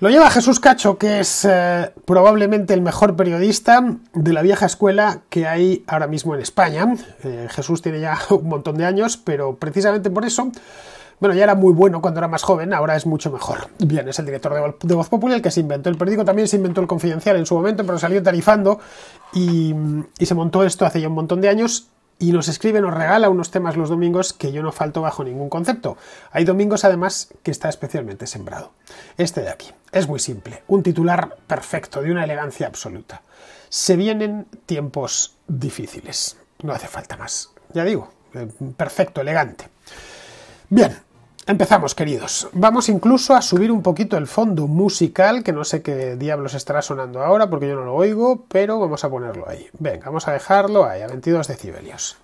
Lo lleva Jesús Cacho, que es eh, probablemente el mejor periodista de la vieja escuela que hay ahora mismo en España. Eh, Jesús tiene ya un montón de años, pero precisamente por eso, bueno, ya era muy bueno cuando era más joven, ahora es mucho mejor. Bien, es el director de, Voz Popular el que se inventó el periódico, también se inventó el Confidencial en su momento, pero salió tarifando y, y se montó esto hace ya un montón de años y nos escribe, nos regala unos temas los domingos que yo no falto bajo ningún concepto. Hay domingos además que está especialmente sembrado. Este de aquí. Es muy simple, un titular perfecto, de una elegancia absoluta. Se vienen tiempos difíciles, no hace falta más. Ya digo, eh, perfecto, elegante. Bien, Empezamos, queridos. Vamos incluso a subir un poquito el fondo musical, que no sé qué diablos estará sonando ahora porque yo no lo oigo, pero vamos a ponerlo ahí. Venga, vamos a dejarlo ahí, a 22 decibelios.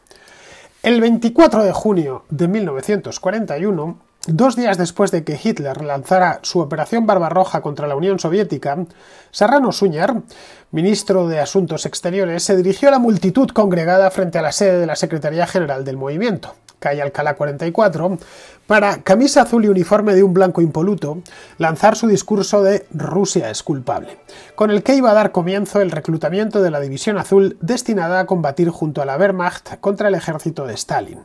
El 24 de junio de 1941, Dos días después de que Hitler lanzara su operación Barbarroja contra la Unión Soviética, Serrano Suñar, ministro de Asuntos Exteriores, se dirigió a la multitud congregada frente a la sede de la Secretaría General del Movimiento, calle Alcalá 44, para, camisa azul y uniforme de un blanco impoluto, lanzar su discurso de Rusia es culpable, con el que iba a dar comienzo el reclutamiento de la División Azul destinada a combatir junto a la Wehrmacht contra el ejército de Stalin.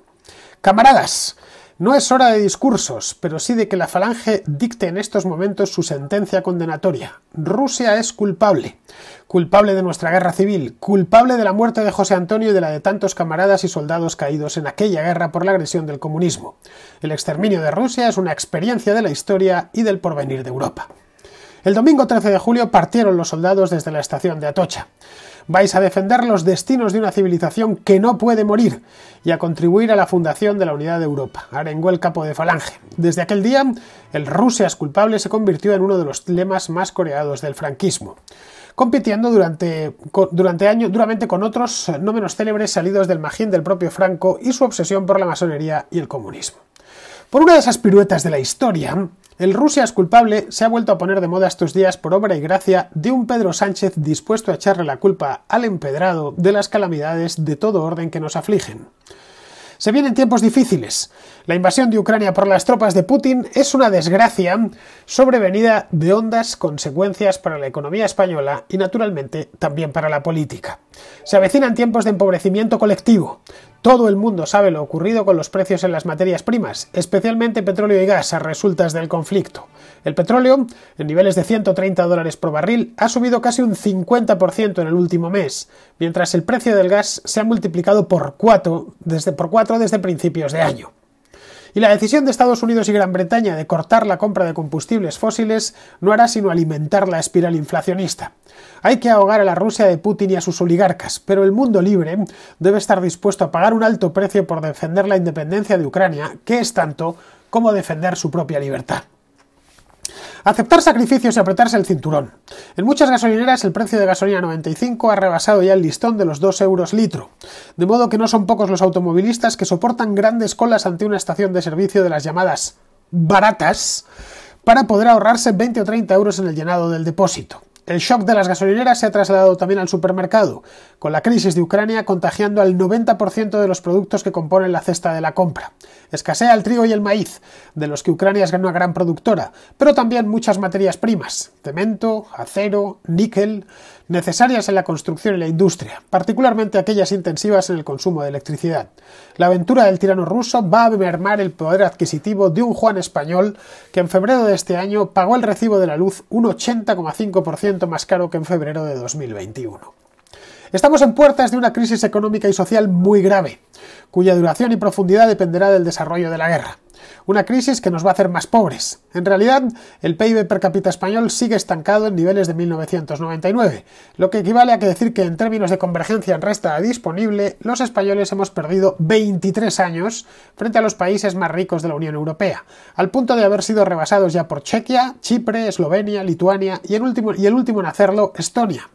Camaradas, no es hora de discursos, pero sí de que la Falange dicte en estos momentos su sentencia condenatoria. Rusia es culpable. Culpable de nuestra guerra civil, culpable de la muerte de José Antonio y de la de tantos camaradas y soldados caídos en aquella guerra por la agresión del comunismo. El exterminio de Rusia es una experiencia de la historia y del porvenir de Europa. El domingo 13 de julio partieron los soldados desde la estación de Atocha vais a defender los destinos de una civilización que no puede morir y a contribuir a la fundación de la unidad de Europa, arengó el capo de Falange. Desde aquel día, el Rusia es culpable se convirtió en uno de los lemas más coreados del franquismo compitiendo durante, durante años duramente con otros no menos célebres salidos del magín del propio Franco y su obsesión por la masonería y el comunismo. Por una de esas piruetas de la historia, el Rusia es culpable se ha vuelto a poner de moda estos días por obra y gracia de un Pedro Sánchez dispuesto a echarle la culpa al empedrado de las calamidades de todo orden que nos afligen. Se vienen tiempos difíciles. La invasión de Ucrania por las tropas de Putin es una desgracia sobrevenida de hondas consecuencias para la economía española y naturalmente también para la política. Se avecinan tiempos de empobrecimiento colectivo. Todo el mundo sabe lo ocurrido con los precios en las materias primas, especialmente petróleo y gas, a resultas del conflicto. El petróleo, en niveles de 130 dólares por barril, ha subido casi un 50% en el último mes, mientras el precio del gas se ha multiplicado por 4 desde, por desde principios de año. Y la decisión de Estados Unidos y Gran Bretaña de cortar la compra de combustibles fósiles no hará sino alimentar la espiral inflacionista. Hay que ahogar a la Rusia de Putin y a sus oligarcas, pero el mundo libre debe estar dispuesto a pagar un alto precio por defender la independencia de Ucrania, que es tanto como defender su propia libertad. Aceptar sacrificios y apretarse el cinturón. En muchas gasolineras el precio de gasolina 95 ha rebasado ya el listón de los 2 euros litro, de modo que no son pocos los automovilistas que soportan grandes colas ante una estación de servicio de las llamadas baratas para poder ahorrarse 20 o treinta euros en el llenado del depósito. El shock de las gasolineras se ha trasladado también al supermercado, con la crisis de Ucrania contagiando al 90% de los productos que componen la cesta de la compra. Escasea el trigo y el maíz, de los que Ucrania es una gran productora, pero también muchas materias primas, cemento, acero, níquel, necesarias en la construcción y la industria, particularmente aquellas intensivas en el consumo de electricidad. La aventura del tirano ruso va a mermar el poder adquisitivo de un Juan español que en febrero de este año pagó el recibo de la luz un 80,5% más caro que en febrero de 2021. Estamos en puertas de una crisis económica y social muy grave, cuya duración y profundidad dependerá del desarrollo de la guerra. Una crisis que nos va a hacer más pobres. En realidad, el PIB per cápita español sigue estancado en niveles de 1999, lo que equivale a que decir que en términos de convergencia en resta disponible, los españoles hemos perdido 23 años frente a los países más ricos de la Unión Europea, al punto de haber sido rebasados ya por Chequia, Chipre, Eslovenia, Lituania y, último, y el último en hacerlo, Estonia.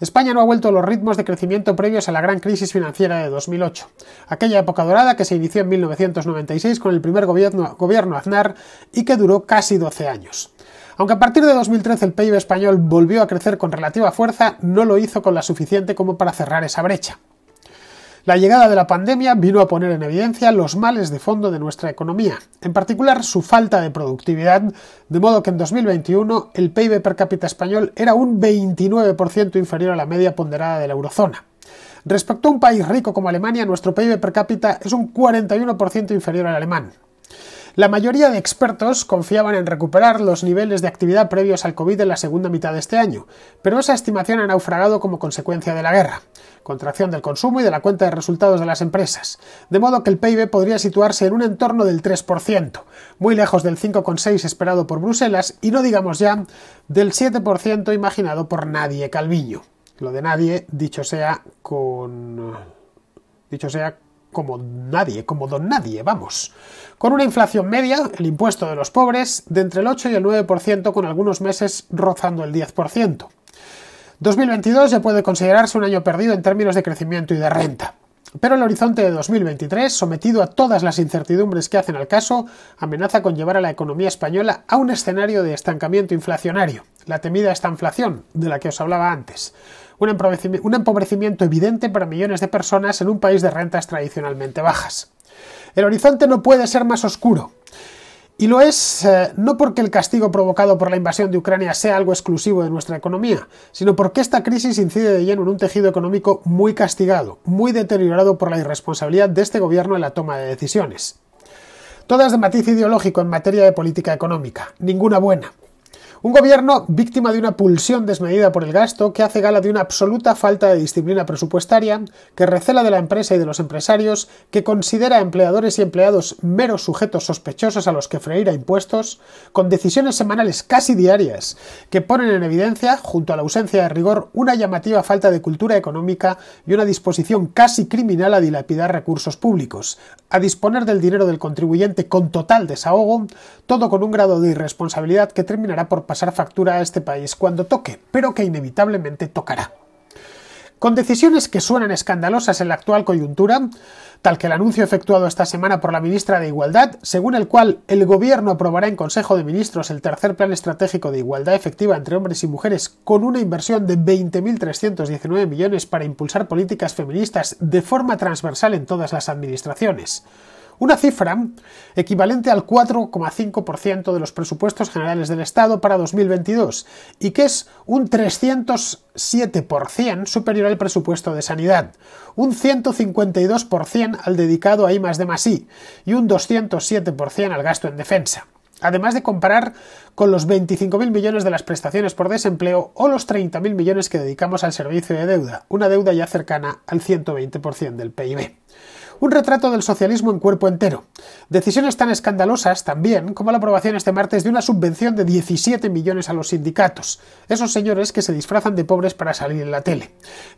España no ha vuelto a los ritmos de crecimiento previos a la gran crisis financiera de 2008, aquella época dorada que se inició en 1996 con el primer gobierno, Aznar y que duró casi 12 años. Aunque a partir de 2013 el PIB español volvió a crecer con relativa fuerza, no lo hizo con la suficiente como para cerrar esa brecha. La llegada de la pandemia vino a poner en evidencia los males de fondo de nuestra economía, en particular su falta de productividad, de modo que en 2021 el PIB per cápita español era un 29% inferior a la media ponderada de la eurozona. Respecto a un país rico como Alemania, nuestro PIB per cápita es un 41% inferior al alemán. La mayoría de expertos confiaban en recuperar los niveles de actividad previos al COVID en la segunda mitad de este año, pero esa estimación ha naufragado como consecuencia de la guerra contracción del consumo y de la cuenta de resultados de las empresas, de modo que el PIB podría situarse en un entorno del 3%, muy lejos del 5,6 esperado por Bruselas y no digamos ya del 7% imaginado por nadie Calviño. Lo de nadie, dicho sea con dicho sea como nadie, como don nadie, vamos. Con una inflación media, el impuesto de los pobres, de entre el 8 y el 9% con algunos meses rozando el 10%. 2022 ya puede considerarse un año perdido en términos de crecimiento y de renta. Pero el horizonte de 2023, sometido a todas las incertidumbres que hacen al caso, amenaza con llevar a la economía española a un escenario de estancamiento inflacionario, la temida estanflación de la que os hablaba antes, un empobrecimiento evidente para millones de personas en un país de rentas tradicionalmente bajas. El horizonte no puede ser más oscuro. Y lo es eh, no porque el castigo provocado por la invasión de Ucrania sea algo exclusivo de nuestra economía, sino porque esta crisis incide de lleno en un tejido económico muy castigado, muy deteriorado por la irresponsabilidad de este gobierno en la toma de decisiones. Todas de matiz ideológico en materia de política económica, ninguna buena, un gobierno víctima de una pulsión desmedida por el gasto que hace gala de una absoluta falta de disciplina presupuestaria, que recela de la empresa y de los empresarios, que considera a empleadores y empleados meros sujetos sospechosos a los que freír a impuestos, con decisiones semanales casi diarias que ponen en evidencia, junto a la ausencia de rigor, una llamativa falta de cultura económica y una disposición casi criminal a dilapidar recursos públicos, a disponer del dinero del contribuyente con total desahogo, todo con un grado de irresponsabilidad que terminará por pasar factura a este país cuando toque, pero que inevitablemente tocará. Con decisiones que suenan escandalosas en la actual coyuntura, tal que el anuncio efectuado esta semana por la ministra de Igualdad, según el cual el Gobierno aprobará en Consejo de Ministros el tercer plan estratégico de igualdad efectiva entre hombres y mujeres con una inversión de 20.319 millones para impulsar políticas feministas de forma transversal en todas las administraciones una cifra equivalente al 4,5% de los presupuestos generales del Estado para 2022 y que es un 307% superior al presupuesto de sanidad, un 152% al dedicado a I más D más I y un 207% al gasto en defensa. Además de comparar con los 25.000 millones de las prestaciones por desempleo o los 30.000 millones que dedicamos al servicio de deuda, una deuda ya cercana al 120% del PIB. Un retrato del socialismo en cuerpo entero. Decisiones tan escandalosas también como la aprobación este martes de una subvención de 17 millones a los sindicatos, esos señores que se disfrazan de pobres para salir en la tele.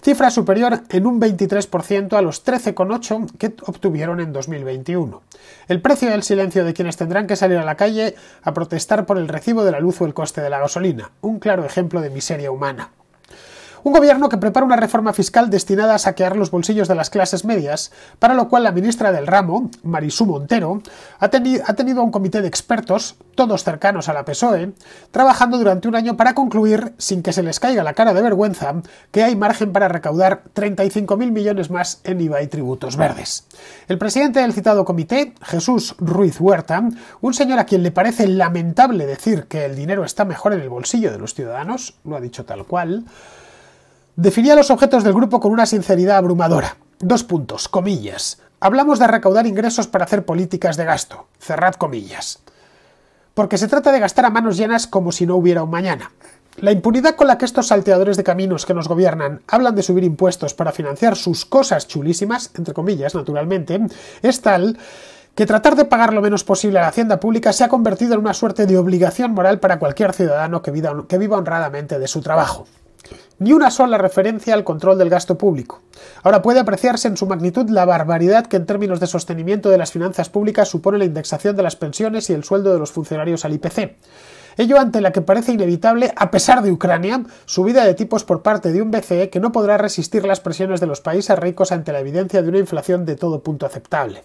Cifra superior en un 23% a los 13,8 que obtuvieron en 2021. El precio del silencio de quienes tendrán que salir a la calle a protestar por el recibo de la luz o el coste de la gasolina, un claro ejemplo de miseria humana. Un gobierno que prepara una reforma fiscal destinada a saquear los bolsillos de las clases medias, para lo cual la ministra del ramo, Marisú Montero, ha, ha tenido a un comité de expertos, todos cercanos a la PSOE, trabajando durante un año para concluir, sin que se les caiga la cara de vergüenza, que hay margen para recaudar 35.000 millones más en IVA y tributos verdes. El presidente del citado comité, Jesús Ruiz Huerta, un señor a quien le parece lamentable decir que el dinero está mejor en el bolsillo de los ciudadanos, lo ha dicho tal cual, Definía los objetos del grupo con una sinceridad abrumadora. Dos puntos, comillas. Hablamos de recaudar ingresos para hacer políticas de gasto. Cerrad comillas. Porque se trata de gastar a manos llenas como si no hubiera un mañana. La impunidad con la que estos salteadores de caminos que nos gobiernan hablan de subir impuestos para financiar sus cosas chulísimas, entre comillas, naturalmente, es tal que tratar de pagar lo menos posible a la hacienda pública se ha convertido en una suerte de obligación moral para cualquier ciudadano que viva, honradamente de su trabajo ni una sola referencia al control del gasto público. Ahora puede apreciarse en su magnitud la barbaridad que en términos de sostenimiento de las finanzas públicas supone la indexación de las pensiones y el sueldo de los funcionarios al IPC. Ello ante la que parece inevitable, a pesar de Ucrania, subida de tipos por parte de un BCE que no podrá resistir las presiones de los países ricos ante la evidencia de una inflación de todo punto aceptable.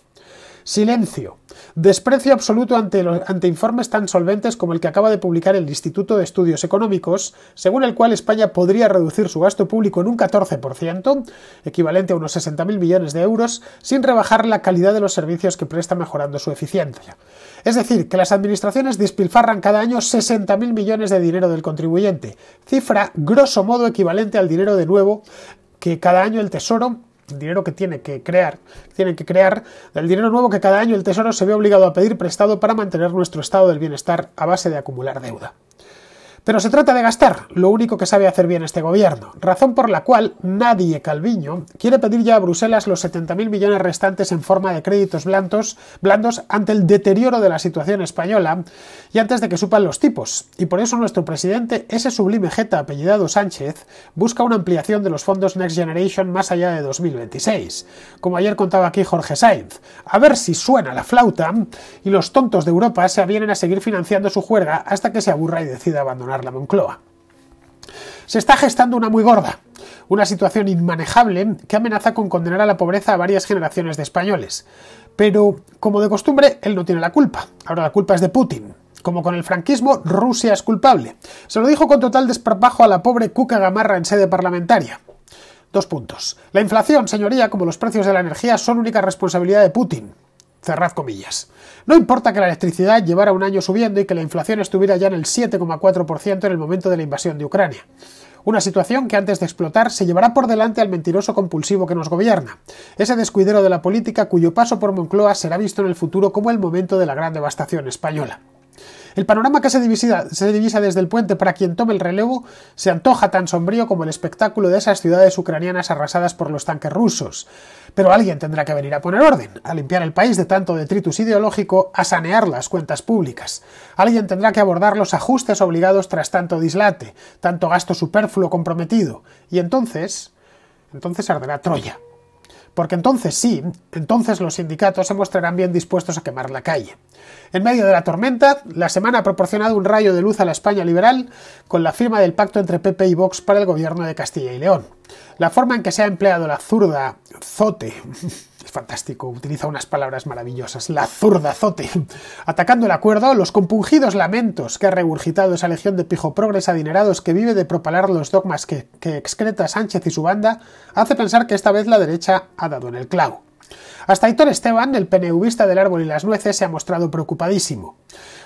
Silencio. Desprecio absoluto ante, ante, informes tan solventes como el que acaba de publicar el Instituto de Estudios Económicos, según el cual España podría reducir su gasto público en un 14%, equivalente a unos 60.000 millones de euros, sin rebajar la calidad de los servicios que presta mejorando su eficiencia. Es decir, que las administraciones despilfarran cada año 60.000 millones de dinero del contribuyente, cifra grosso modo equivalente al dinero de nuevo que cada año el Tesoro dinero que tiene que crear, tiene que crear, del dinero nuevo que cada año el Tesoro se ve obligado a pedir prestado para mantener nuestro estado del bienestar a base de acumular deuda. Pero se trata de gastar, lo único que sabe hacer bien este gobierno, razón por la cual nadie Calviño quiere pedir ya a Bruselas los 70.000 millones restantes en forma de créditos blandos, blandos ante el deterioro de la situación española y antes de que supan los tipos. Y por eso nuestro presidente, ese sublime jeta apellidado Sánchez, busca una ampliación de los fondos Next Generation más allá de 2026. Como ayer contaba aquí Jorge Sainz, a ver si suena la flauta y los tontos de Europa se avienen a seguir financiando su juerga hasta que se aburra y decida abandonar la Moncloa. Se está gestando una muy gorda, una situación inmanejable que amenaza con condenar a la pobreza a varias generaciones de españoles. Pero, como de costumbre, él no tiene la culpa. Ahora la culpa es de Putin. Como con el franquismo, Rusia es culpable. Se lo dijo con total desparpajo a la pobre Cuca Gamarra en sede parlamentaria. Dos puntos. La inflación, señoría, como los precios de la energía, son única responsabilidad de Putin. Cerrad comillas. No importa que la electricidad llevara un año subiendo y que la inflación estuviera ya en el 7,4% en el momento de la invasión de Ucrania. Una situación que antes de explotar se llevará por delante al mentiroso compulsivo que nos gobierna, ese descuidero de la política cuyo paso por Moncloa será visto en el futuro como el momento de la gran devastación española. El panorama que se divisa, desde el puente para quien tome el relevo se antoja tan sombrío como el espectáculo de esas ciudades ucranianas arrasadas por los tanques rusos. Pero alguien tendrá que venir a poner orden, a limpiar el país de tanto detritus ideológico, a sanear las cuentas públicas. Alguien tendrá que abordar los ajustes obligados tras tanto dislate, tanto gasto superfluo comprometido. Y entonces... entonces arderá Troya porque entonces sí, entonces los sindicatos se mostrarán bien dispuestos a quemar la calle. En medio de la tormenta, la semana ha proporcionado un rayo de luz a la España liberal con la firma del pacto entre PP y Vox para el gobierno de Castilla y León. La forma en que se ha empleado la zurda zote es fantástico, utiliza unas palabras maravillosas. La zurdazote. Atacando el acuerdo, los compungidos lamentos que ha regurgitado esa legión de pijoprogres adinerados que vive de propalar los dogmas que, excreta Sánchez y su banda, hace pensar que esta vez la derecha ha dado en el clavo. Hasta Hitor Esteban, el PNEUBista del árbol y las nueces, se ha mostrado preocupadísimo.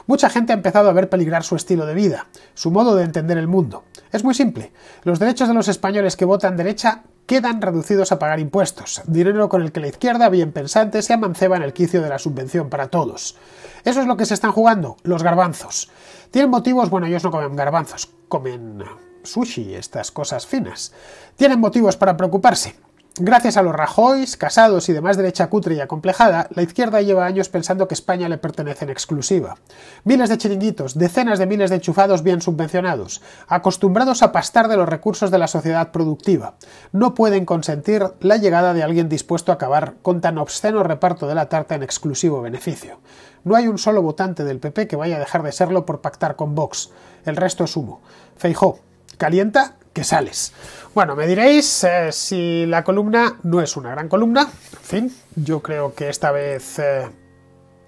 Mucha gente ha empezado a ver peligrar su estilo de vida, su modo de entender el mundo. Es muy simple. Los derechos de los españoles que votan derecha quedan reducidos a pagar impuestos, dinero con el que la izquierda bien pensante se amanceba en el quicio de la subvención para todos. Eso es lo que se están jugando, los garbanzos. Tienen motivos, bueno, ellos no comen garbanzos, comen sushi, estas cosas finas. Tienen motivos para preocuparse. Gracias a los rajois, casados y demás derecha cutre y acomplejada, la izquierda lleva años pensando que España le pertenece en exclusiva. Miles de chiringuitos, decenas de miles de enchufados bien subvencionados, acostumbrados a pastar de los recursos de la sociedad productiva. No pueden consentir la llegada de alguien dispuesto a acabar con tan obsceno reparto de la tarta en exclusivo beneficio. No hay un solo votante del PP que vaya a dejar de serlo por pactar con Vox. El resto es humo. Feijó. ¿Calienta? que sales. Bueno, me diréis eh, si la columna no es una gran columna. En fin, yo creo que esta vez eh,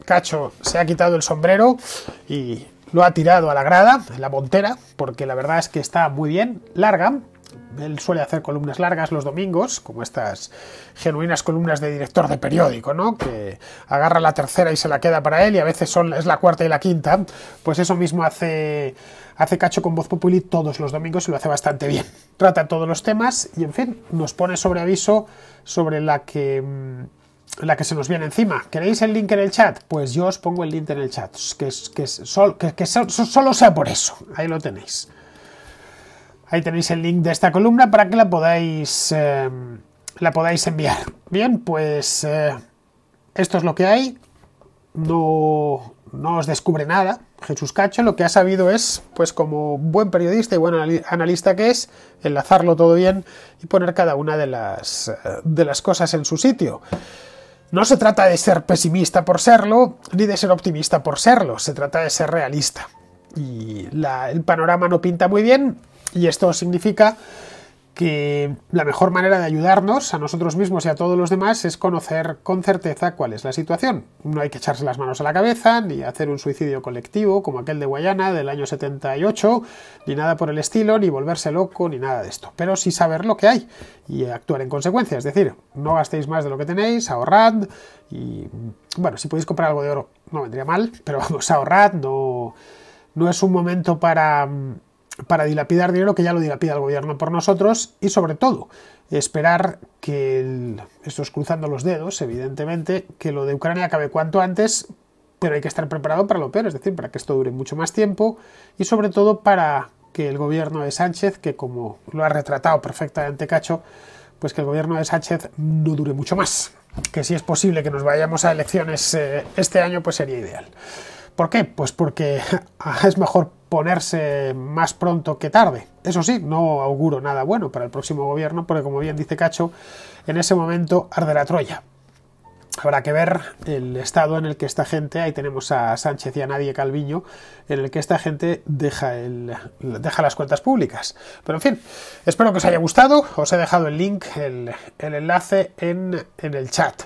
Cacho se ha quitado el sombrero y lo ha tirado a la grada, en la montera, porque la verdad es que está muy bien, larga, él suele hacer columnas largas los domingos, como estas genuinas columnas de director de periódico, ¿no? Que agarra la tercera y se la queda para él, y a veces es la cuarta y la quinta. Pues eso mismo hace, hace Cacho con Voz Populi todos los domingos y lo hace bastante bien. Trata todos los temas y, en fin, nos pone sobre aviso sobre la que. Mm, la que se nos viene encima. ¿Queréis el link en el chat? Pues yo os pongo el link en el chat. Que, solo sea por eso. Ahí lo tenéis. Ahí tenéis el link de esta columna para que la podáis, em, la podáis enviar. Bien, pues eh, esto es lo que hay. No, no os descubre nada. Jesús Cacho lo que ha sabido es, pues como buen periodista y buen analista que es, enlazarlo todo bien y poner cada una de las, eh, de las cosas en su sitio. No se trata de ser pesimista por serlo, ni de ser optimista por serlo, se trata de ser realista. Y el panorama no pinta muy bien, y esto significa que la mejor manera de ayudarnos a nosotros mismos y a todos los demás es conocer con certeza cuál es la situación. No hay que echarse las manos a la cabeza, ni hacer un suicidio colectivo como aquel de Guayana del año 78, ni nada por el estilo, ni volverse loco, ni nada de esto. Pero sí saber lo que hay y actuar en consecuencia. Es decir, no gastéis más de lo que tenéis, ahorrad y, bueno, si podéis comprar algo de oro no vendría mal, pero vamos, ahorrad, no, no es un momento para para dilapidar dinero que ya lo dilapida el gobierno por nosotros y sobre todo esperar que, el, esto es cruzando los dedos, evidentemente, que lo de Ucrania acabe cuanto antes, pero hay que estar preparado para lo peor, es decir, para que esto dure mucho más tiempo y sobre todo para que el gobierno de Sánchez, que como lo ha retratado perfectamente Cacho, pues que el gobierno de Sánchez no dure mucho más, que si es posible que nos vayamos a elecciones eh, este año, pues sería ideal. ¿Por qué? Pues porque es mejor ponerse más pronto que tarde. Eso sí, no auguro nada bueno para el próximo gobierno, porque como bien dice Cacho, en ese momento arde la Troya. Habrá que ver el estado en el que esta gente, ahí tenemos a Sánchez y a Nadie Calviño, en el que esta gente deja, las cuentas públicas. Pero en fin, espero que os haya gustado. Os he dejado el link, el, enlace en el chat.